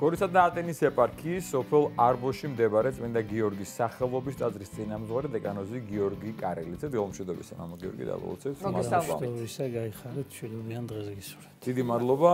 გორისა და ატენის ეპარქიის სოფელ არბოში მდებარე წმინდა გიორგის სახელობის ტაძრის წინამძღვარი დეკანოზი გიორგი კარელიძე დღეობაშობებს ამო გიორგი დაბოლოცეს მადლობა ისა გაიხარეთ შეიძლება მე ამ დღეს გისურვეთ დიდი მადლობა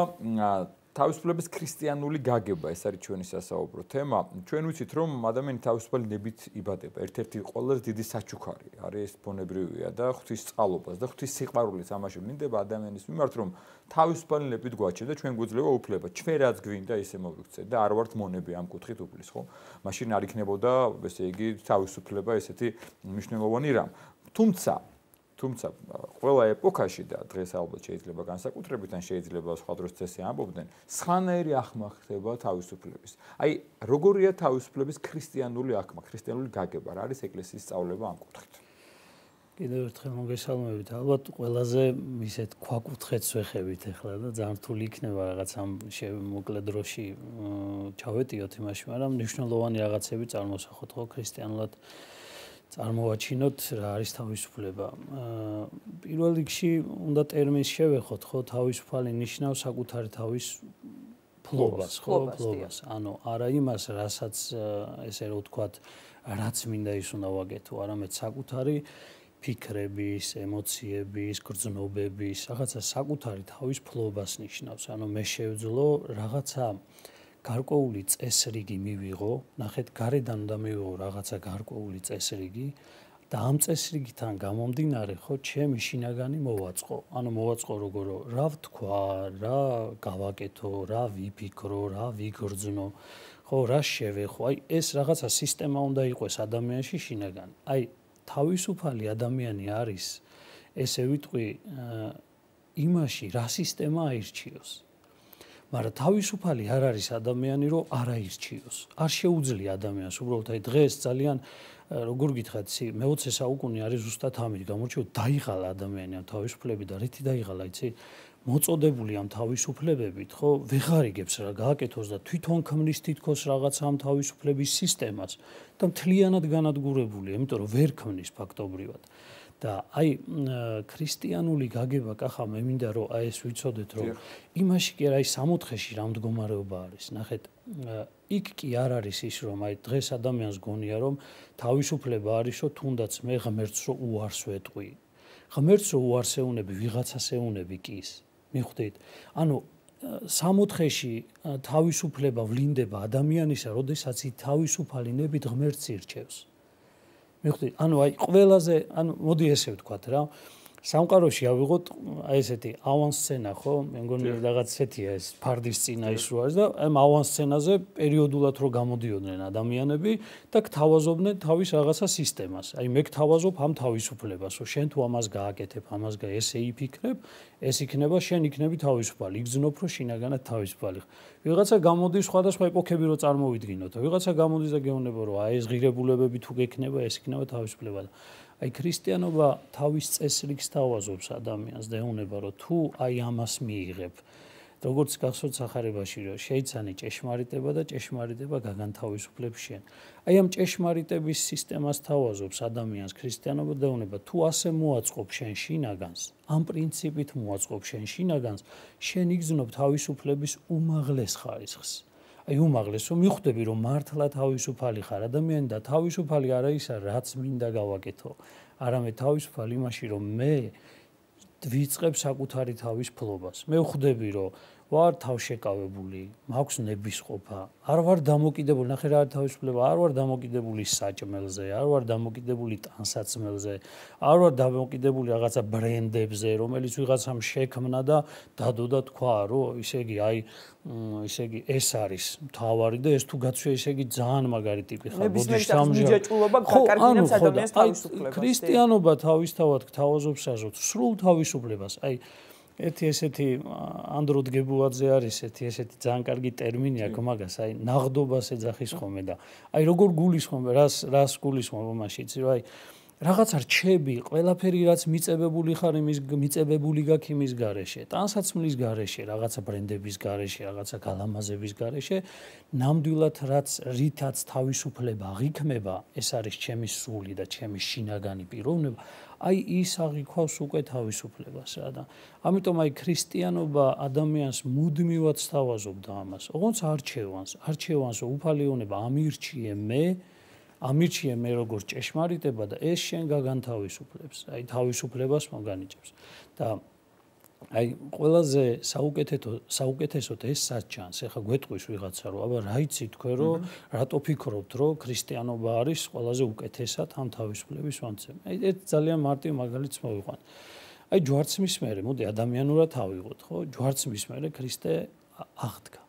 თავისუფლების ქრისტიანული გაგება ეს არის ჩვენი სასაუბრო თემა. ჩვენ ვიცით რომ ადამიანი თავისუფალი ნებით იბადება. ერთ-ერთი ყველაზე დიდი საჩუქარი არის ბონებრივია და ღვთისწყალობას და ღვთის სიყვარულის ამაში მინდება ადამიანის მიმართ რომ თავისუფალი ნებით გვაჩნდა და ჩვენ გვეძლევა უფლება. ჩვენ რაც გვინდა ისე მოვიქცე და არ ვართ მონები ამ კუთხით უფლის ხო? მაშინ არ იქნებოდა ესე იგი თავისუფლება ესეთი მნიშვნელოვანი რამ. თუმცა თუმცა ყველა ეპოქაში და დღეს ალბათ შეიძლება განსაკუთრებით ან შეიძლება სხვა დროს წესი ამბობდნენ სხვანაირი აღმახება თავისუფლების. აი როგორია თავისუფლების ქრისტიანული აღმა, ქრისტიანული გაგება რა არის ეკლესიის სწავლება ამ კუთხით? კიდევ ერთხელ მოგესალმებით. ალბათ ყველაზე ისეთ ქვაკუთხეს ვეხებით ახლა და ძართული იქნება რაღაც ამ მოკლე დროში ჩავეტიოთ იმაში, მაგრამ მნიშვნელოვანი რაღაცები წარმოსახოთ ხო ქრისტიანულად წარმოვაჩინოთ რა არის თავისუფლება. პირველ რიგში უნდა ტერმინს შევეხოთ, ხო, თავისუფალი ნიშნავს საკუთარ თავის ფლობას, ხო, ფლობას. ანუ არა იმას, რასაც ესე რომ ვთქვათ, რაც მინდა ის უნდა ვაგეთო, არამედ საკუთარი ფიქრების, ემოციების, გრძნობების, რაღაცა საკუთარი თავის ფლობას ნიშნავს. ანუ მე შევძლო რაღაცა გარკვეული წესრიგი მივიღო, ნახეთ, გარედან უნდა მივიღო რაღაცა გარკვეული წესრიგი და ამ წესრიგიდან გამომდინარე ხო ჩემი შინაგანი მოვაწყო. ანუ მოვაწყო როგორ რა ვთქვა, რა გავაკეთო, რა ვიფიქრო, რა ვიგრძნო. ხო, რა შევეხო? აი ეს რაღაცა სისტემა უნდა იყოს ადამიანში შინაგანი. აი თავისუფალი ადამიანი არის ესე ვიტყვი იმაში რა სისტემა აირჩიოს. მაგრამ თავისუფალი არ არის ადამიანი, რომ არ აირჩიოს. არ შეუძლია ადამიანს, უბრალოდ აი დღეს ძალიან როგორ გითხრათ, მე-20 საუკუნე არის ზუსტად ამით გამორჩეული, დაიღალა ადამიანი ამ თავისუფლებები და რითი დაიღალა, იცი? მოწოდებული ამ თავისუფლებებით, ხო, ვეღარიგებს რა, გააკეთოს და თვითონ ქმნის თითქოს რაღაც ამ თავისუფლების სისტემას და მთლიანად განადგურებული, იმიტომ რომ ვერ ქმნის ფაქტობრივად. და აი ქრისტიანული გაგება კახა მე მინდა რომ აი ეს ვიცოდეთ რომ იმაში კი რა ის სამოთხეში რა მდგომარეობა არის ნახეთ იქ კი არ არის ის რომ აი დღეს ადამიანს გონია რომ თავისუფლება არისო თუნდაც მე ღმერთს რო უარსვეთყვი ღმერთს რო უარსეუნები ვიღაცასეუნები კი ის მიხვდით ანუ სამოთხეში თავისუფლება ვლინდება ადამიანისა, როდესაც ის თავისუფალი ნებით ღმერთს ირჩევს. მიხვდი ანუ აი ყველაზე ანუ მოდი ესე ვთქვა რა სამყაროში ავიღოთ აი ესეთი ავანსცენა ხო მე მგონი რაღაც ესეთია ეს ფარდის წინა ის როა და აი ავანსცენაზე პერიოდულად რო გამოდიოდნენ ადამიანები და გთავაზობდნენ თავის რაღაცა სისტემას აი მე გთავაზობ ამ თავისუფლებას რომ შენ თუ ამას გააკეთებ ამას გა ესე იფიქრებ ეს იქნება შენ იქნები თავისუფალი იგზნობ რო შინაგანად თავისუფალი ვიღაცა გამოდის სხვადასხვა ეპოქები რო წარმოვიდგინოთ ვიღაცა გამოდის და გეუბნება რომ აი ეს ღირებულებები თუ გექნება ეს იქნება თავისუფლება და აი ქრისტიანობა თავის წესრიგს თავაზობს ადამიანს და ეუბნება რომ თუ აი ამას მიიღებ როგორც გახსოვთ сахарებაში რომ შეიძლება ჭეშმარიტება და ჭეშმარიტება გაგანთავისუფლებს შენ აი ამ ჭეშმარიტების სისტემას თავაზობს ადამიანს ქრისტიანობა და ეუბნება თუ ასე მოაწყობ შენ შინაგანს ამ პრინციპით მოაწყობ შენ შინაგანს შენ იგზნობ თავისუფლების უმაღლეს ხარისხს აი უმაღლესო მიხვდები რომ მართლა თავისუფალი ხარ ადამიანი და თავისუფალი არა ისა რაც მინდა გავაკეთო არამედ თავისუფალი იმაში რომ მე ვიწყებ საკუთარი თავის ფლობას მე ვხვდები რომ ვარ თავშეკავებული, მაქვს ნებისყოფა. არ ვარ დამოკიდებული, ნახე რა თავისუფლება, არ ვარ დამოკიდებული საჭმელზე, არ ვარ დამოკიდებული ტანსაცმელზე, არ ვარ დამოკიდებული რაღაცა ბრენდებზე, რომელიც ვიღაცამ შექმნა და დადო და თქვა, რომ ისე იგი, აი, ისე იგი, ეს არის თავარი და ეს თუ გაცვია, ისე იგი ძალიან მაგარი ტიპი ხარ, ბოდიშ სამჯერ. ნებისმიერ შეჭულობა გაკარგინებს ადამიანს თავისუფლებას. ხო, ანუ ქრისტიანობა თავისთავად გთავაზობს საზოთ სრულ თავისუფლებას. აი, ერთი ესეთი ანდროდგებუაძე არის ერთი ესეთი ძალიან კარგი ტერმინი აქვს მაგას აი ნაღდობას ეძახის ხოლმე და აი როგორ გულის ხოლმე რას რას გულის ხოლმე მაშინ ცირო აი რაღაც რჩები, ყველაფერი რაც მიწებებული ხარ იმის მიწებებული გაქვს იმის garaშე, ტანსაცმლის garaშე, რაღაცა ბრენდების garaშე, რაღაცა გალამაზების garaშე, ნამდვილად რაც რითაც თავისუფლება აღიქმება, ეს არის ჩემი სული და ჩემი შინაგანი პიროვნება. აი ის აღიქვას უკვე თავისუფლებას რა და ამიტომ აი ქრისტიანობა ადამიანს მუდმივად სთავაზობდა ამას ოღონც არჩევანს არჩევანს უფალიონება ამირჩიე მე ამირჩიე მე როგორ ჭეშმარიტება და ეს შენ გაგანთავისუფლებს აი თავისუფლებას მოგანიჭებს და აი ყველაზე საუკეთესო საუკეთესო ეს საჩანს ეხა გვეტყვის ვიღაცა რომ აბა რა იცი თქვენ რომ რატო ფიქრობთ რომ ქრისტიანობა არის ყველაზე უკეთესად ამ თავისუფლების ვანცემ აი ეს ძალიან მარტივ მაგალითს მოვიყვან აი ჯვარცმის მერე მოდი ადამიანურად ავიღოთ ხო ჯვარცმის მერე ქრისტე აღდგა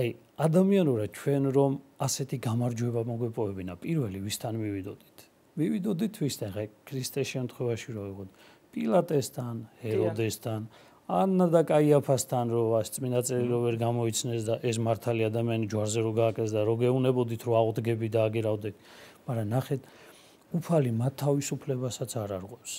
აი ადამიანურად ჩვენ რომ ასეთი გამარჯვება მოგვეპოვებინა პირველი ვისთან მივიდოდით მივიდოდით ვისთან ხე ქრისტეს შემთხვევაში რომ ვიღოთ პილატესთან, ჰეროდესთან, ანა და კაიაფასთან რო ას წმინდა წერილი რო ვერ გამოიცნეს და ეს მართალი ადამიანი ჯვარზე რო გააკეს და რო გეუნებოდით რო აღდგები და აგერავდეთ. მაგრამ ნახეთ უფალი მათ თავისუფლებასაც არ არღვევს.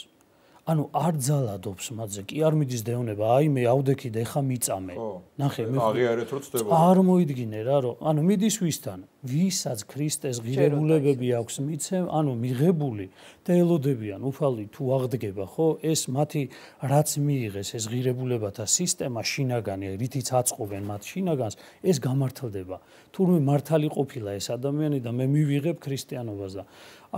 ანუ არ ძალადობს მაძე, კი არ მიდის დევნება, აი მე ავდექი და ეხა მიწამე. ნახე, მე აღიარეთ რომ ცდება. არ მოიდგინე რა, რომ ანუ მიდის ვისთან? ვისაც ქრისტეს ღირებულებები აქვს მიცემ, ანუ მიღებული და ელოდებიან, უფალი თუ აღდგება, ხო? ეს მათი რაც მიიღეს ეს ღირებულებათა სისტემა შინაგანი, რითიც აწყობენ მათ შინაგანს, ეს გამართლდება. თურმე მართალი ყოფილა ეს ადამიანი და მე მივიღებ ქრისტიანობას და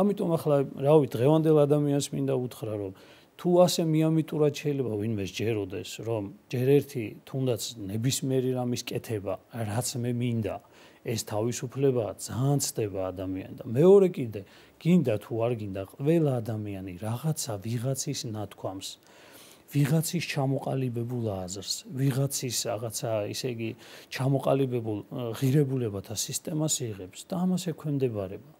ამიტომ ახლა რავი დღევანდელ ადამიანს მინდა უთხრა რომ თუ ასე მიამიტურად შეიძლება ვინმე ჯეროდეს რომ ჯერ ერთი თუნდაც ნებისმიერი რამის კეთება რაც მე მინდა ეს თავისუფლება ძალიან ცდება ადამიანს და მეორე კიდე გინდა თუ არ გინდა ყველა ადამიანი რაღაცა ვიღაცის ნათქვამს ვიღაცის ჩამოყალიბებულ აზრს ვიღაცის რაღაცა ისე იგი ჩამოყალიბებულ ღირებულებათა სისტემას იღებს და ამას ექვემდებარება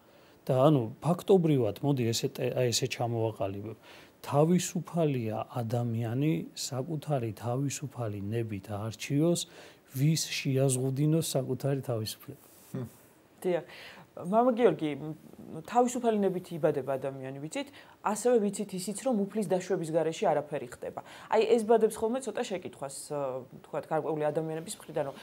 და ანუ ფაქტობრივად მოდი ესე ესე ჩამოვაყალიბებ თავისუფალია ადამიანი საკუთარი თავისუფალი ნებით არჩიოს ვის შეაზღუდინოს საკუთარი თავისუფლება. დიახ. მამა გიორგი თავისუფალი ნებით იბადება ადამიანი ვიცით ასევე ვიცით ისიც, რომ უფლის დაშვების გარეშე არაფერი ხდება. აი ეს ბადებს ხოლმე ცოტა შეკითხვას, თქვათ, გარკვეული ადამიანების მხრიდან, რომ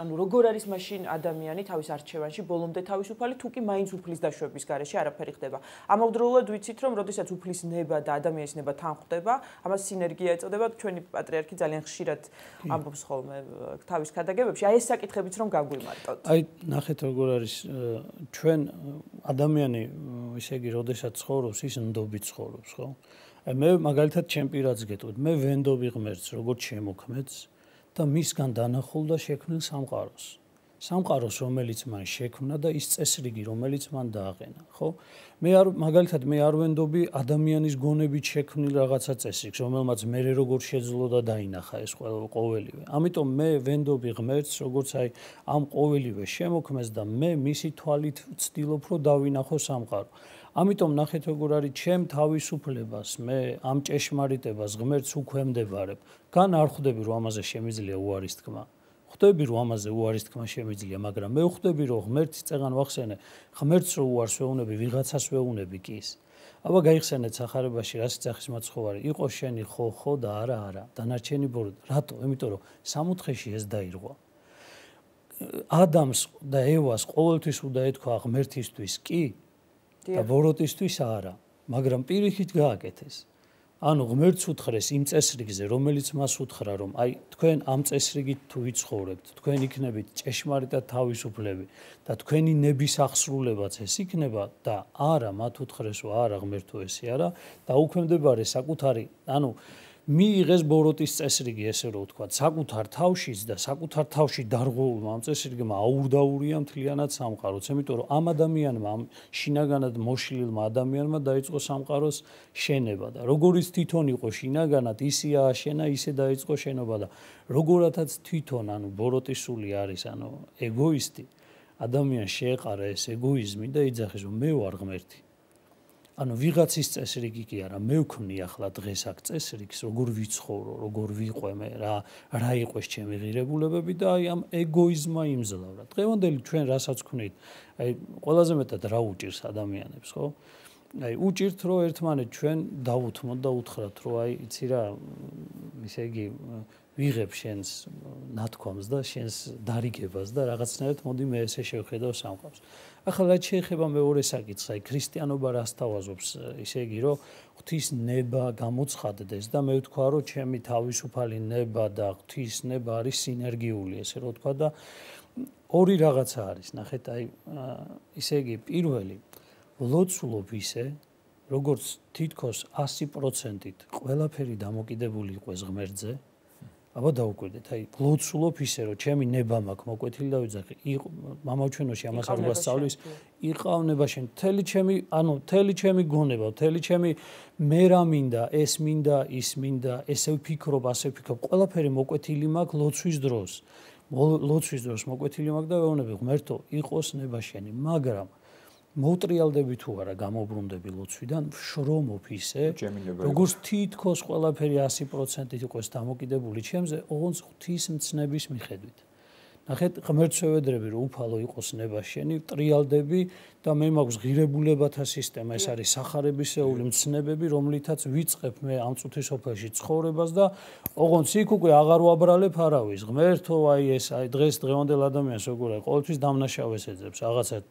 ანუ როგორ არის მაშინ ადამიანი თავის არჩევანში ბოლომდე თავისუფალი, თუკი მაინც უფლის დაშვების გარეშე არაფერი ხდება. ამავდროულად ვიცით, რომ როდესაც უფლის ნება და ადამიანის ნება თან ხვდება, ამას სინერგია ეწოდება, ჩვენი პატრიარქი ძალიან ხშირად ამბობს ხოლმე თავის ქადაგებებში, აი ეს საკითხებიც რომ გაგვიმარტოთ. აი ნახეთ როგორ არის ჩვენ ადამიანი, ესე იგი, როდესაც ცხოვრობს ის ნდობი ვიცხოვრობს, ხო? აი მე მაგალითად ჩემპირადს გეტყვით. მე ვენდობი ღმერთს, როგორც შემოქმედს და მისგან დანახულ და შექმნილ სამყაროს. სამყაროს, რომელიც მან შექმნა და ის წესრიგი, რომელიც მან დააყენა, ხო? მე არ მაგალითად მე არ ვენდობი ადამიანის გონებით შექმნილ რაღაცა წესრიგს, რომელმაც მე როგორ შეძლო და დაინახა ეს ყოველივე. ამიტომ მე ვენდობი ღმერთს, როგორც აი ამ ყოველივე შემოქმნეს და მე მისი თვალით ვცდილობ, რომ დავინახო სამყარო. ამიტომ ნახეთ როგორ არის ჩემ თავისუფლებას მე ამ წეშმარიტებას ღმერთს უქვემდებარებ გან არ ხვდები რომ ამაზე შემიძლია უარის თქმა ხვდები რომ ამაზე უარის თქმა შემიძლია მაგრამ მე ხვდები რომ ღმერთი წეგან ვახსენე ღმერთს რო უარს ვეუნები ვიღაცას ვეუნები კი ის აბა გაიხსენეთ сахарებაში რას წახის მაცხოვარი იყო შენი ხო ხო და არა არა დანარჩენი ბორდ რატო იმიტომ რომ სამოთხეში ეს დაირღვა ადამს და ევას ყოველთვის უნდა ეთქვა ღმერთისთვის კი და ვოროტისთვის არა, მაგრამ პირიქით გააკეთეს. ანუ ღმერთს უთხრეს იმ წესრიგზე, რომელიც მას უთხრა, რომ აი თქვენ ამ წესრიგით თუ ვიცხოვრებთ, თქვენ იქნებით ჭეშმარიტ და თავისუფლები და თქვენი ნების აღსრულებაც ეს იქნება და არა მათ უთხრესო არა ღმერთო ესე არა და უქმდებარე საკუთარი, ანუ მიიღეს ბოროტის წესრიგი ესე რომ ვთქვა საკუთარ თავშიც და საკუთარ თავში დარღვეულმა ამ წესრიგმა აურდაურია მთლიანად სამყაროც ამიტომ რომ ამ ადამიანმა ამ შინაგანად მოშლილმა ადამიანმა დაიწყო სამყაროს შენება და როგორიც თვითონ იყო შინაგანად ისე აშენა ისე დაიწყო შენობა და როგორათაც თვითონ ანუ ბოროტისული არის ანუ ეგოისტი ადამიანს შეეყარა ეს ეგოიზმი და იძახის რომ მე ვარ ღმერთი ანუ ვიღაცის წესრიგი კი არა, მე ვქმნი ახლა დღეს აქ წესრიგს, როგორ ვიცხოვრო, როგორ ვიყვემე, რა, რა იყოს ჩემი ღირებულებები და აი ამ ეგოიზმა იმძლავრა. დღევანდელი ჩვენ რასაც ვქნით, აი ყველაზე მეტად რა უჭირს ადამიანებს, ხო? აი უჭირთ რომ ერთმანეთ ჩვენ დავუთმოთ და უთხრათ, რომ აი იცი რა, ესე იგი ვიღებ შენს ნათქვამს და შენს დარიგებას და რაღაცნაირად მოდი მე ესე შევხედავ სამყაროს. ახლა რაც შეეხება მეორე საკითხს, აი ქრისტიანობა რასთავაზობს, ისე იგი, რომ ღვთის ნება გამოცხადდეს და მე ვთქვა, რომ ჩემი თავისუფალი ნება და ღვთის ნება არის სინერგიული, ესე რომ ვთქვა და ორი რაღაცა არის, ნახეთ, აი ისე იგი, პირველი ლოცულობ ისე როგორც თითქოს 100%-ით ყველაფერი დამოკიდებული იყოს ღმერთზე, აბა დაუკვირდეთ, აი ლოცულობ ისე რომ ჩემი ნება მაქვს მოკვეთილი და ვიძახი, მამავჩენოში ამას არ გასწავლის, იყავნება შენ თელი ჩემი, ანუ თელი ჩემი გონება, თელი ჩემი მე რა მინდა, ეს მინდა, ის მინდა, ესე ვფიქრობ, ასე ვფიქრობ, ყველაფერი მოკვეთილი მაქვს ლოცვის დროს. ლოცვის დროს მოკვეთილი მაქვს და ეუბნები ღმერთო, იყოს ნება შენი, მაგრამ მოუტრიალდები თუ არა გამობრუნდები ლოცვიდან შრომობ ისე როგორც თითქოს ყველაფერი 100% იყოს დამოკიდებული ჩემზე ოღონდ ღვთის მცნების მიხედვით ნახეთ ღმერთშეведრები რომ უფალო იყოს ნებაშენი ტრიალდები და მე მაქვს ღირებულებათა სისტემა ეს არის сахарებისეული მცნებები რომლითაც ვიწყებ მე ამ წუთისოფელში ცხოვრებას და ოღონდ იქ უკვე აღარ ვაბრალებ არავის ღმერთო აი ეს აი დღეს დღევანდელ ადამიანს როგორია ყოველთვის დამნაშავეს ეძებს რაღაცა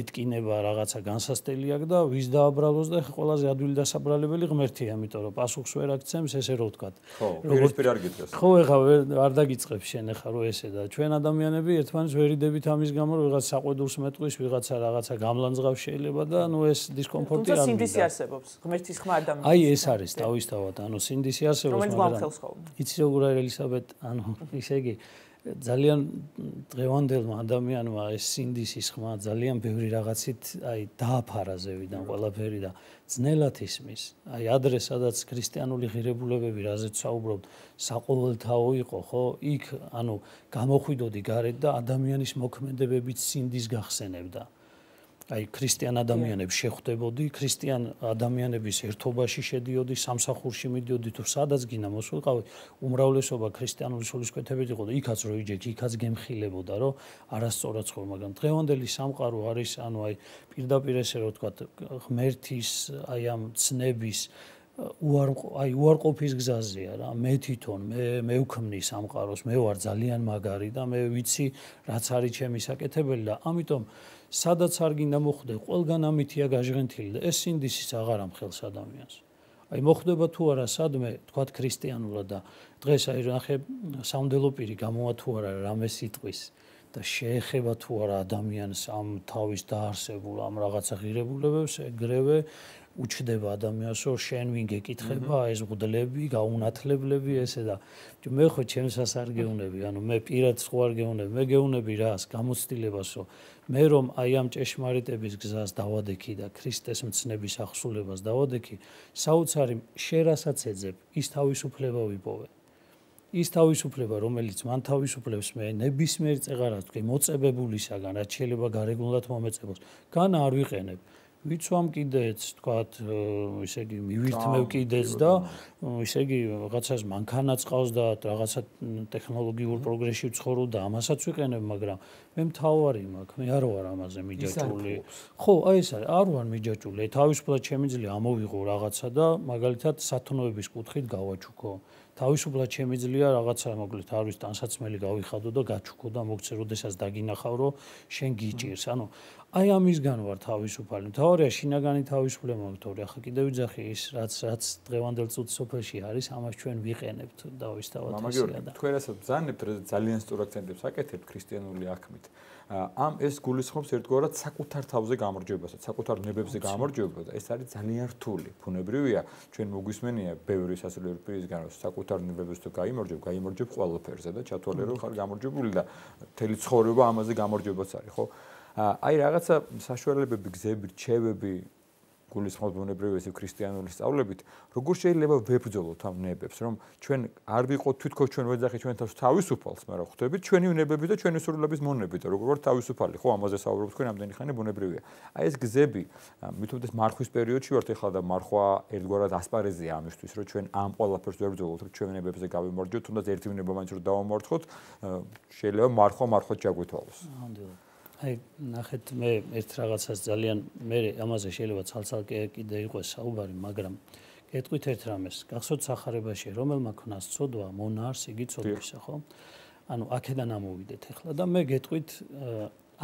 ეთკინება რაღაცა განსასტელი აქვს და ვის დააბრალოს და ყველაზე ადვილი დასაბრალებელი ღმერთია იმიტომ რომ პასუხს ვერ აქცემს ესე რო ვთქვა ხო როგორ პირ არ გიწევს ხო ეხა ვერ არ დაგიწევს შენ ეხა რო ესე და ჩვენ ადამიანს ადამიანები ერთმანეთს ვერიდებით ამის გამო რომ ვიღაც საყვედურს მეტყვის, ვიღაცა რაღაცა გამლანძღავს შეიძლება და ნუ ეს დისკომფორტი არის. თუმცა სინდისი არსებობს, ღმერთის ხმა ადამიანს. აი ეს არის თავისთავად, ანუ სინდისი არსებობს, მაგრამ რომელიც გვახელს ხოლმე. იცი როგორ არის ელისაბედ, ანუ ისე იგი ძალიან დღევანდელმა ადამიანმა ეს სინდისის ხმა ძალიან ბევრი რაღაცით აი დააფარა ზევიდან ყველაფერი და ძნელად ისმის. აი ადრე სადაც ქრისტიანული ღირებულებები რაზეც საუბრობთ, საყოველთაო იყო, ხო? იქ ანუ გამოხვიდოდი გარეთ და ადამიანის მოქმედებებით სინდის გახსენებდა. აი ქრისტიან ადამიანებს შეხვდებოდი, ქრისტიან ადამიანების ერთობაში შედიოდი, სამსახურში მიდიოდი თუ სადაც გინდა მოსულიყავი, უმრავლესობა ქრისტიანული სულისკვეთებით იყო და იქაც როიჯეთ, იქაც გემხილებოდა, რომ არასწორად ხო, მაგრამ დღევანდელი სამყარო არის, ანუ აი პირდაპირ ესე რომ ვთქვა, ღმერთის აი ამ ცნების უარ აი უარყოფის გზაზეა რა მე თვითონ მე მეუქმნი სამყაროს მე ვარ ძალიან მაგარი და მე ვიცი რაც არის ჩემი საკეთებელი და ამიტომ სადაც არ გინდა მოხვდე, ყველგან ამithია გაჟღენთილი და ეს სინდისიც აღარ ამხელს ადამიანს. აი მოხდება თუ არა სადმე, თქვა ქრისტიანულად და დღეს აი ნახე საუნდელო პირი გამოვა თუ არა რამე სიტყვის და შეეხება თუ არა ადამიანს ამ თავის დაარსებულ ამ რაღაცა ღირებულებებს, ეგრევე უჩდება ადამიანს, რომ შენ ვინ გეკითხება, ეს გუდლები, გაუნათლებლები ესე და მე ხო ჩემს ასარგეუნები, ანუ მე პირად სხვარგეუნები, მე გეუნები რას, გამოცდილებასო. მე რომ აი ამ ჭეშმარიტების გზას დავადექი და ქრისტეს მცნების ახსულებას დავადექი, საოცარი შერასაც ეძებ, ის თავისუფლება ვიპოვე. ის თავისუფლება, რომელიც მან თავისუფლებს მე ნებისმიერ წეგარას თქვი მოწებებულისაგან, რაც შეიძლება გარეგნულად მომეწებოს, განა არ ვიყენებ. ვიცვამ კიდეც, თქვათ, ისე იგი მივირთმევ კიდეც და ისე იგი რაღაცას მანქანაც ყავს და რაღაცა ტექნოლოგიურ პროგრესში ვცხოვრობ და ამასაც ვიყენებ, მაგრამ მე მთავარი მაქვს, მე არ ვარ ამაზე მიჯაჭული. ხო, აი ეს არის, არ ვარ მიჯაჭული. თავისუფლად შემიძლია ამოვიღო რაღაცა და მაგალითად სათნოების კუთხით გავაჩუქო. თავისუფლად შემიძლია რაღაცა მოკლედ არის ტანსაცმელი გავიხადო და გაჩუქო და მოგცე როდესაც დაგინახავრო შენ გიჭირს ანუ აი ამისგან ვარ თავისუფალი თორე შინაგანი თავისუფლება თორე ახლა კიდევ ვიძახი ის რაც რაც დღევანდელ წუთს სოფელში არის ამას ჩვენ ვიყენებთ და ის თავად ისია და მამაგიორგი თქვენ ასე ბზანებთ ძალიან სწორ აქცენტებს აკეთებთ ქრისტიანული აქმით ამ ეს გულისხმობს ერთგვარად საკუთარ თავზე გამარჯვებას, საკუთარ ნებებზე გამარჯვებას და ეს არის ძალიან რთული ფუნებრივია. ჩვენ მოგვისმენია ბევრი სასულიერო პირისგან, რომ საკუთარ ნებებს თუ გამარჯვებ, გამარჯვებ ყველაფერზე და ჩათვალე რომ ხარ გამარჯვებული და მთელი ცხოვრება ამაზე გამარჯვებას არის, ხო? აი რაღაცა საშუალებები, გზები, რჩევები, გულისხმობ ბუნებრივი ეს ქრისტიანული სწავლებით, როგორ შეიძლება ვებრძოლოთ ამ ნებებს, რომ ჩვენ არ ვიყოთ თვითონ ჩვენ ვეძახი ჩვენ თავს თავისუფალს, მაგრამ ხვდებით ჩვენი უნებები და ჩვენი სურვილების მონები და როგორ ვარ თავისუფალი, ხო, ამაზე საუბრობთ თქვენ ამდენი ხანი ბუნებრივია. აი ეს გზები, მითხოთ მარხვის პერიოდში ვართ ეხლა და მარხვა ერთგვარად ასპარეზია ამისთვის, რომ ჩვენ ამ ყველაფერს ვებრძოლოთ, რომ ჩვენ ნებებზე გავიმარჯვოთ, თუნდაც ერთი უნება მაინც რომ დავამარცხოთ, შეიძლება მარხვა მარხვა ჩაგვეთვალოს. ნამდვილად. აი ნახეთ მე ერთ რაღაცას ძალიან მე ამაზე შეიძლება ცალცალკე კიდე იყოს საუბარი მაგრამ გეტყვით ერთ რამეს გახსოვთ сахарებაში რომელმა ქნას ცოდვა მონარს იგი ცოდვისა ხო ანუ აქედან ამოვიდეთ ახლა და მე გეტყვით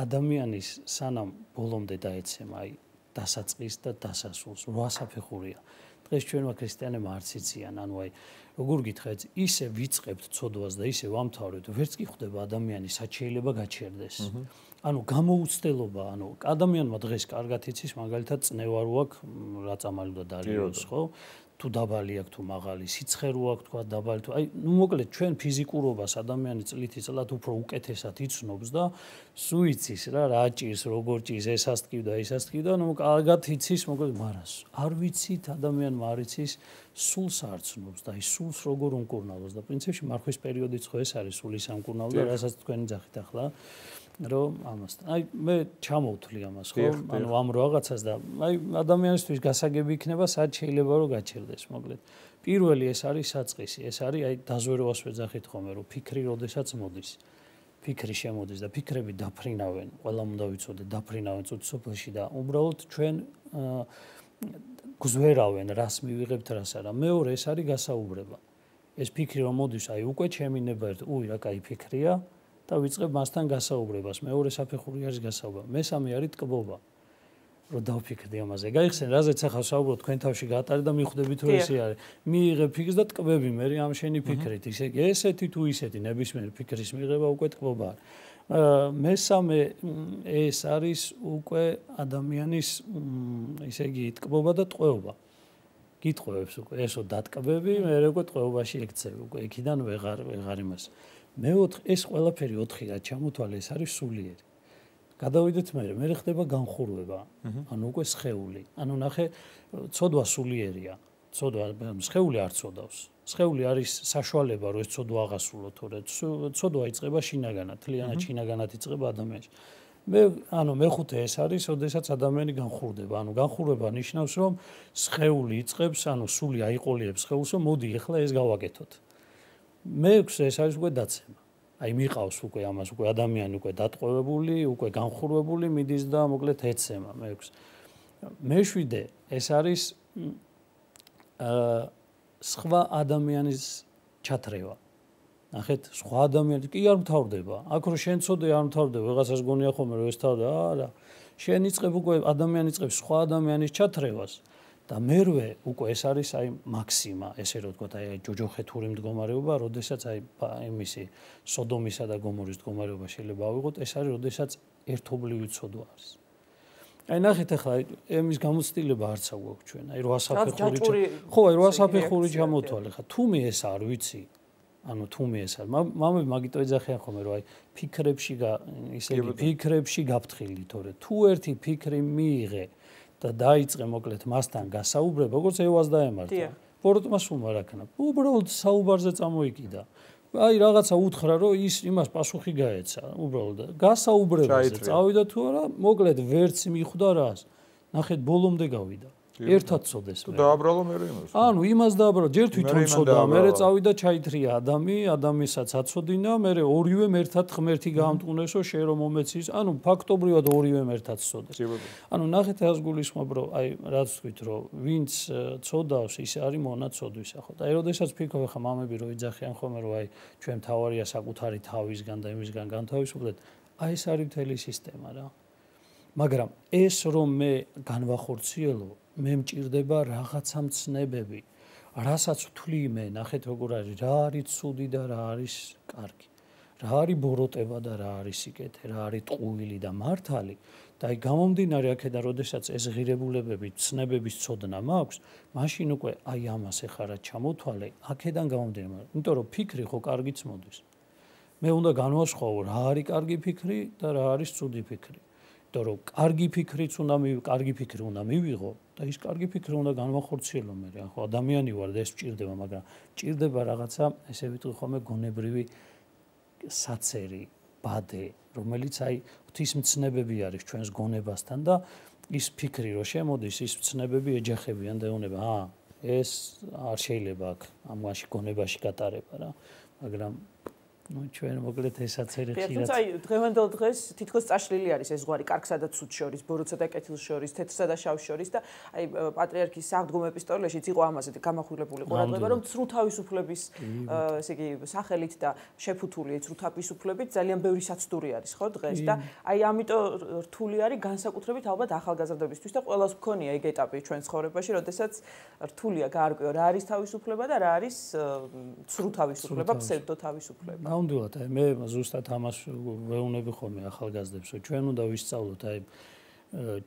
ადამიანის სანამ ბოლომდე დაეცემა აი დასაწყის და დასასრულს რვა საფეხურია დღეს ჩვენმა ქრისტიანებმა არც იციან, ანუ აი როგორ გითხეთ, ისე ვიწყებთ ცოდვას და ისე ვამთავრებთ, ვერც კი ხდება ადამიანის საჩეილება გაჩერდეს. ანუ გამოუცდელობა, ანუ ადამიანმა დღეს კარგად იცის, მაგალითად წნევა რო აქვს, რა წამალი და დალიოს ხო? თუ დაბალი აქვს თუ მაღალი სიცხე როა თქვა დაბალი თუ აი ნუ მოკლედ ჩვენ ფიზიკურობას ადამიანი წლითი წლად უფრო უკეთესად იცნობს და სუიციის რა რაჭის როგორ ჭის ესას თკივდა ისას თკივდა ნუ კარგად იცის მოკლედ მარას არ ვიცით ადამიანი მარიცის სულს არ ცნობს და აი სულს როგორ უკურნავს და პრინციპში მარხვის პერიოდიც ხო ეს არის სულის ამკურნალო და რასაც თქვენი ძახით ახლა რომ ამასთან. აი მე ჩამოვთვლი ამას ხო? ანუ ამ რაღაცას და აი ადამიანისთვის გასაგები იქნება, სად შეიძლება რომ გაჩერდეს, მოკლედ. პირველი ეს არის საწყისი, ეს არის აი დაზვერვას ვეძახით ხოლმე, რომ ფიქრი როდესაც მოდის. ფიქრი შემოდის და ფიქრები დაფრინავენ, ყველამ უნდა ვიცოდე, დაფრინავენ სოფელში და უბრალოდ ჩვენ გზვერავენ, რას მივიღებთ, რას არა. მეორე ეს არის გასაუბრება. ეს ფიქრი რომ მოდის, აი უკვე ჩემინება ერთ, უი რა кай ფიქრია. და ვიწყებ მასთან გასაუბრებას. მეორე საფეხური არის გასაუბრება. მესამე არის ტკბობა. რომ დავფიქრდი ამაზე. გაიხსენ, რაზეც ახლა საუბრობთ, თქვენ თავში გაატარეთ და მიხვდებით, რომ ესე არის. მიიღე ფიქს და ტკბები მე რე ამ შენი ფიქრით. ისე ესეთი თუ ისეთი ნებისმიერ ფიქრის მიღება უკვე ტკბობაა. მესამე ეს არის უკვე ადამიანის ისე იგი ტკბობა და ტყვეობა. გიტყვევებს უკვე ესო დატკბები, მე რე უკვე ტყვეობაში ექცევი, უკვე იქიდან ვეღარ ვეღარ იმას. მე ეს ყველაფერი 4 რა ჩამოთვალე ეს არის სულიერი გადავიდეთ მე მე ხდება განხურვა ანუ უკვე შეეული ანუ ნახე ცოდვა სულიერია ცოდვა შეეული არ ცოდავს შეეული არის საშუალება რომ ეს ცოდვა აღასრულო თორე ცოდვა იწება შინაგანად თლიანად შინაგანად იწება ადამიანში მე ანუ მეხუთე ეს არის, შესაძაც ადამიანი განხურდება. ანუ განხურება ნიშნავს რომ შეეული იწებს, ანუ სული აიყოლიებს შეეულს, რომ მოდი ეხლა ეს გავაკეთოთ. მეექვსე ეს არის უკვე დაცემა. აი მიყავს უკვე ამას უკვე ადამიანი უკვე დატყვევებული, უკვე განხურვებული მიდის და მოკლედ ეცემა მეექვს. მეშვიდე ეს არის აა სხვა ადამიანის ჩათრევა. ნახეთ, სხვა ადამიანი კი არ მთავრდება. აქ რო შენ წოდე არ მთავრდება, ვიღაცას გონია ხოლმე რომ ეს თავდა, არა. შენ იწებ უკვე ადამიანი იწებს სხვა ადამიანის ჩათრევას. და მერვე უკვე ეს არის აი მაქსიმა, ესე რომ თქვა აი ჯოჯოხეთური მდგომარეობა, როდესაც აი იმისი სოდომისა და გომორის მდგომარეობა შეიძლება ავიღოთ, ეს არის როდესაც ერთობლივი ცოდვა არის. აი ნახეთ ახლა ემის გამოცდილება არც აქვს ჩვენ. აი 800 საფეხური. ხო, აი 800 საფეხური ჩამოთვალე ხა. თუმე ეს არ ვიცი. ანუ თუმე ეს არ. მამა მაგიტო ეძახიან ხოლმე რომ აი ფიქრებში ისე ფიქრებში გაფთხილი თორე თუ ერთი ფიქრი მიიღე, და დაიწყე მოკლედ მასთან გასაუბრება, როგორც ევას დაემართა. პორტმასულმა რა ქნა. უბრალოდ საუბარზე წამოიკიდა. აი რაღაცა უთხრა, რომ ის იმას პასუხი გაეცა. უბრალოდ გასაუბრებაზე წავიდა თუ არა, მოკლედ ვერც მიხვდა რას. ნახეთ, ბოლომდე გავიდა. ერთად წოდეს მე. დააბრალო მე იმას. ანუ იმას დააბრალო, ჯერ თვითონ წოდა, მერე წავიდა ჩაითრია ადამი, ადამიანსაც აცოდინა, მერე ორივე ერთად ღმერთი გაამტყუნესო, შე რომ მომეცის, ანუ ფაქტობრივად ორივე ერთად წოდეს. ანუ ნახეთ ეს გულისხმობრო, აი რაც ვთქვით, რომ ვინც წოდავს, ის არის მონაცოდვისა ხო. და ეროდესაც ფიქრობენ ხა მამები რო იძახიან ხოლმე, რომ აი ჩვენ თავარია საკუთარი თავისგან და იმისგან განთავისუფლდეთ, აი ეს არის მთელი სისტემა რა. მაგრამ ეს რომ მე განვახორციელო, მე მჭირდება რაღაცა მცნებები, რასაც ვთვლი მე, ნახეთ როგორ არის, რა არის ცუდი და რა არის კარგი. რა არის ბოროტება და რა არის სიკეთე, რა არის ტყუილი და მართალი და აი გამომდინარე აქედან, როდესაც ეს ღირებულებები ცნებების წოდნა მაქვს, მაშინ უკვე აი ამას ეხარა ჩამოთვალე, აქედან გამომდინარე, იმიტომ რომ ფიქრი ხო კარგიც მოდის. მე უნდა განვასხვაო რა არის კარგი ფიქრი და რა არის ცუდი ფიქრი. იმიტომ რომ კარგი ფიქრიც უნდა მივი, კარგი ფიქრი უნდა მივიღო და ის კარგი ფიქრი უნდა განვახორციელო მე. ახო ადამიანი ვარ და ეს ჭირდება, მაგრამ ჭირდება რაღაცა, ესე ვიტყვი ხოლმე გონებრივი საცერი, ბადე, რომელიც აი ღვთისმცნებები არის ჩვენს გონებასთან და ის ფიქრი რომ შემოდის, ის მცნებები ეჯახებიან და უნდა აა ეს არ შეიძლება აქ ამ მასში გონებაში გატარება რა. მაგრამ ну ჩვენ მოკლედ ესაც ერთხელ ხილათ. თუმცა დღევანდელ დღეს თითქოს წაშლილი არის ეს ზღვარი კარგსა და ცუდ შორის, ბოროტსა და კეთილს შორის, თეთრსა და შავს შორის და აი პატრიარქის სამდგომ ეპისტოლეში იყო ამაზე გამახვილებული ყურადღება, რომ ცრუ თავისუფლების ესე იგი სახელით და შეფუთული ცრუ თავისუფლებით ძალიან ბევრი საცდური არის ხო დღეს და აი ამიტომ რთული არის განსაკუთრებით ალბათ ახალგაზრდებისთვის და ყოველას მქონია ეგ ეტაპი ჩვენ ცხოვრებაში, როდესაც რთულია გაარკვიო რა არის თავისუფლება და რა არის ცრუ თავისუფლება, ფსევდო თავისუფლება. ნამდვილად აი მე ზუსტად ამას ვეუბნები ხოლმე ახალგაზრდებსო ჩვენ უნდა ვისწავლოთ აი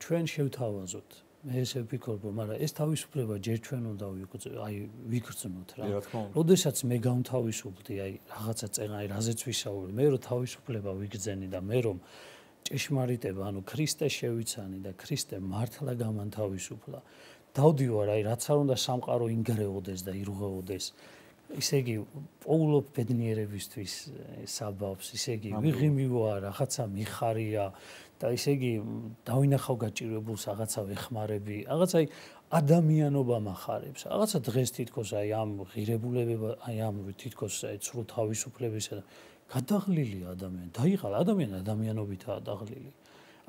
ჩვენ შევთავაზოთ მე ესე ვფიქრობ მაგრამ ეს თავისუფლება ჯერ ჩვენ უნდა აი ვიგრძნოთ რა როდესაც მე გავთავისუფდი აი რაღაცა წერა აი რაზეც ვისაუბრე მე რომ თავისუფლება ვიგრძენი და მე რომ ჭეშმარიტება ანუ ქრისტე შევიცანი და ქრისტე მართლა გამანთავისუფლა დავდივარ აი რაც არ უნდა სამყარო ინგრეოდეს და ირღეოდეს ისე იგი პოულობ ბედნიერებისთვის საბავს, ისე იგი ვიღიმიო არა, რაღაცა მიხარია და ისე იგი დავინახავ გაჭირებულს, რაღაცა ვეხმარები, რაღაცა ადამიანობა מחარებს. რაღაცა დღეს თითქოს აი ამ ღირებულებებ აი ამ თითქოს აი ცრუ თავისუფლებისა და გადაღლილი ადამიანი, დაიღალ ადამიანი ადამიანობითაა დაღლილი.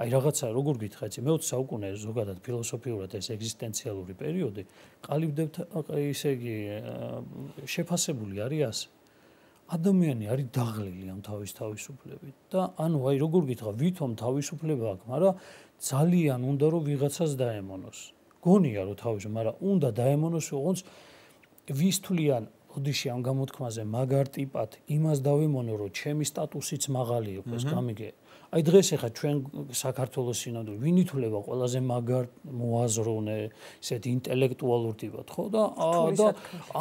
აი რაღაცა როგორ გითხრა იცი მე 20 საუკუნე ზოგადად ფილოსოფიურად ეს ეგზისტენციალური პერიოდი ყალიბდებთ ისე იგი შეფასებული არის ადამიანი არის დაღლილი ამ თავის თავისუფლებით და ანუ აი როგორ გითხრა ვითომ თავისუფლება აქვს მაგრამ ძალიან უნდა რომ ვიღაცას დაემონოს გონია რომ თავი მაგრამ უნდა დაემონოს ოღონს ვისთვლიან ოდიში ამ გამოთქმაზე მაგარ ტიპად იმას დავემონო რომ ჩემი სტატუსიც მაღალი იყოს გამიგე აი დღეს ახლა ჩვენ საქართველოს სინოდული ვინ ითვლება ყველაზე მაგარ მოაზროვნე ესეთ ინტელექტუალურ ტიპად ხო და და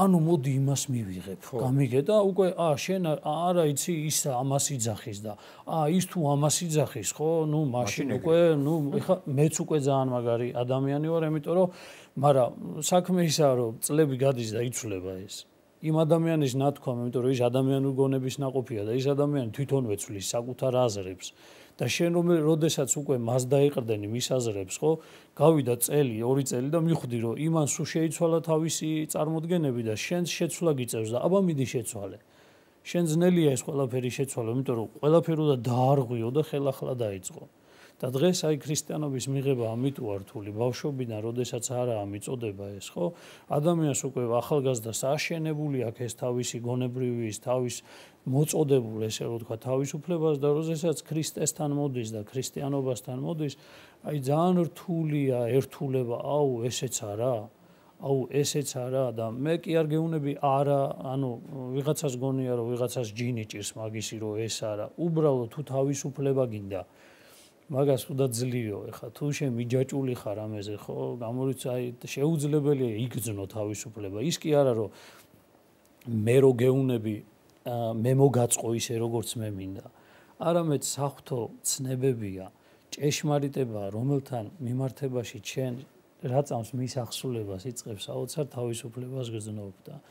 ანუ მოდი იმას მივიღებ გამიგე და უკვე ა შენ არა იცი ის ამას იძახის და ა ის თუ ამას იძახის ხო ნუ მაშინ უკვე ნუ ახლა მეც უკვე ძალიან მაგარი ადამიანი ვარ ამიტომ რომ მაგრამ საქმე ისაა რომ წლები გადის და იცვლება ეს იმ ადამიანის ნათქვამ, იმიტომ რომ ის ადამიანური გონების ناقოფია და ის ადამიანი თვითონვე ცვლის საკუთარ აზრებს. და შენ რომ როდესაც უკვე მას დაიყრდენი მის აზრებს, ხო, გავიდა წელი, ორი წელი და მიხვდი რომ იმან სულ შეიცვალა თავისი წარმოდგენები და შენ შეცვლა გიწევს და აბა მიდი შეცვალე. შენ ძნელია ეს ყველაფერი შეცვალო, იმიტომ რომ ყველაფერი უნდა დაარღვიო და ხელახლა დაიწყო. და დღეს აი ქრისტიანობის მიღება ამიტომ რთული ბავშვობიდან როდესაც არა ამიწოდება ეს ხო ადამიანს უკვე ახალგაზრდა საშენებული აქვს ეს თავისი გონებრივი ის თავის მოწოდებული ესე რომ თქვა თავისუფლებას და როდესაც ქრისტესთან მოდის და ქრისტიანობასთან მოდის აი ძალიან რთულია ერთულება აუ ესეც არა აუ ესეც არა და მე კი არ გეუნები არა ანუ ვიღაცას გონია რომ ვიღაცას ჯინი ჭირს მაგისი რომ ეს არა უბრალოდ თუ თავისუფლება გინდა მაგას უდა ძლიო ეხა თუ შემიჯაჭული ხარ ამაზე ხო გამორიც აი შეუძლებელია იგზნო თავისუფლება ის კი არა რომ მე რო გეუნები მე მოგაწყო ისე როგორც მე მინდა არამედ საფრთხო ცნებებია ჭეშმარიტება რომელთან მიმართებაში ჩვენ რა წამს მის ახსულებას იწყებს საოცარ თავისუფლებას გზნობ და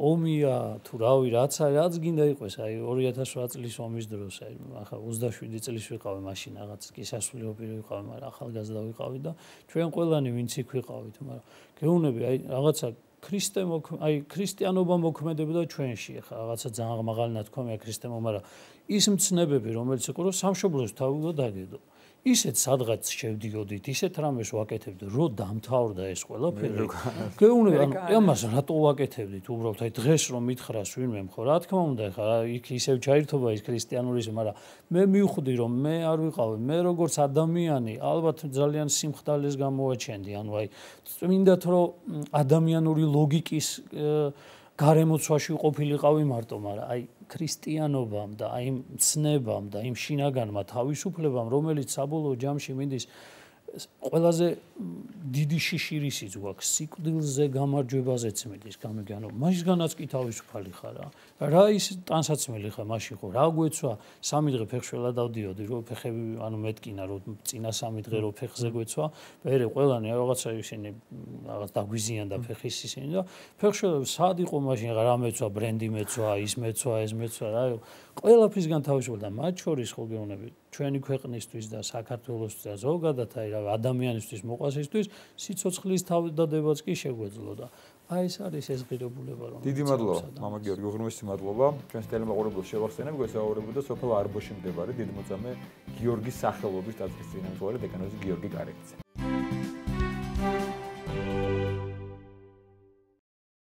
ომია თუ რავი რაც არის რაც გინდა იყოს აი 2008 წლის ომის დროს აი ახლა 27 წელს ვიყავი მაშინ რაღაც კისასული ოპერი ვიყავი მაგრამ ახალგაზრდა ვიყავი და ჩვენ ყველანი ვინც იქ ვიყავით მაგრამ გეუბნები აი რაღაცა ქრისტე მოქ აი ქრისტიანობა მოქმედებდა ჩვენში ახლა რაღაცა ძალიან მაღალი ნათქვამია ქრისტემო მაგრამ ის მცნებები რომელიც იყო რომ სამშობლოს თავულა დაგედო ისეთ სადღაც შევდიოდით, ისეთ რამეს ვაკეთებდი, რო დამთავრდა ეს ყველაფერი. გეუბნები, ანუ ამას რატო ვაკეთებდით უბრალოდ? აი დღეს რომ მითხრას ვინმე ხო, რა თქმა უნდა, ხა იქ ისევ ჩაირთობა ის ქრისტიანულიზმი, მაგრამ მე მივხვდი რომ მე არ ვიყავი, მე როგორც ადამიანი, ალბათ ძალიან სიმხდალეს გამოვაჩენდი, ანუ აი წმინდა თ რო ადამიანური ლოგიკის გარემოცვაში ყოფილიყავი მარტო, მაგრამ აი ქრისტიანობამ და აი მცნებამ და იმ შინაგანმა თავისუფლებამ, რომელიც საბოლოო ჯამში მინდის ყველაზე დიდი შიშირისი გვაქვს სიკვდილზე გამარჯვებაზე წმედის გამიგანო მაშინაც კი თავისუფალი ხარ რა ის ტანსაცმელი ხარ მაშინ ხო რა გვეცვა სამი დღე ფეხშველა დავდიოდი რომ ფეხები ანუ მეტკინა რომ წინა სამი დღე რომ ფეხზე გვეცვა მერე ყველანი რაღაცა ისინი რაღაც დაგვიზიანდა ფეხის ისინი და ფეხშველა სად იყო მაშინ რა მეცვა ბრენდი მეცვა ის მეცვა ეს მეცვა რა ყველაფრისგან თავისუფალი და მათ შორის ხოლმე უნები ჩვენი ქვეყნისთვის და საქართველოსთვის და ზოგადად აი ადამიანისთვის მოყვასისთვის სიცოცხლის თავდადებას კი შეგვეძლო და აი ეს არის ეს ღირებულება რომ დიდი მადლობა მამა გიორგი უღრმესი მადლობა ჩვენს ტელემაყურებელს შევახსენებ გესაუბრებოდი და სოფელ არბოში მდებარე დიდმოწამე გიორგი სახელობის დაწესებული ნამდვილი დეკანოზი გიორგი კარეკიძე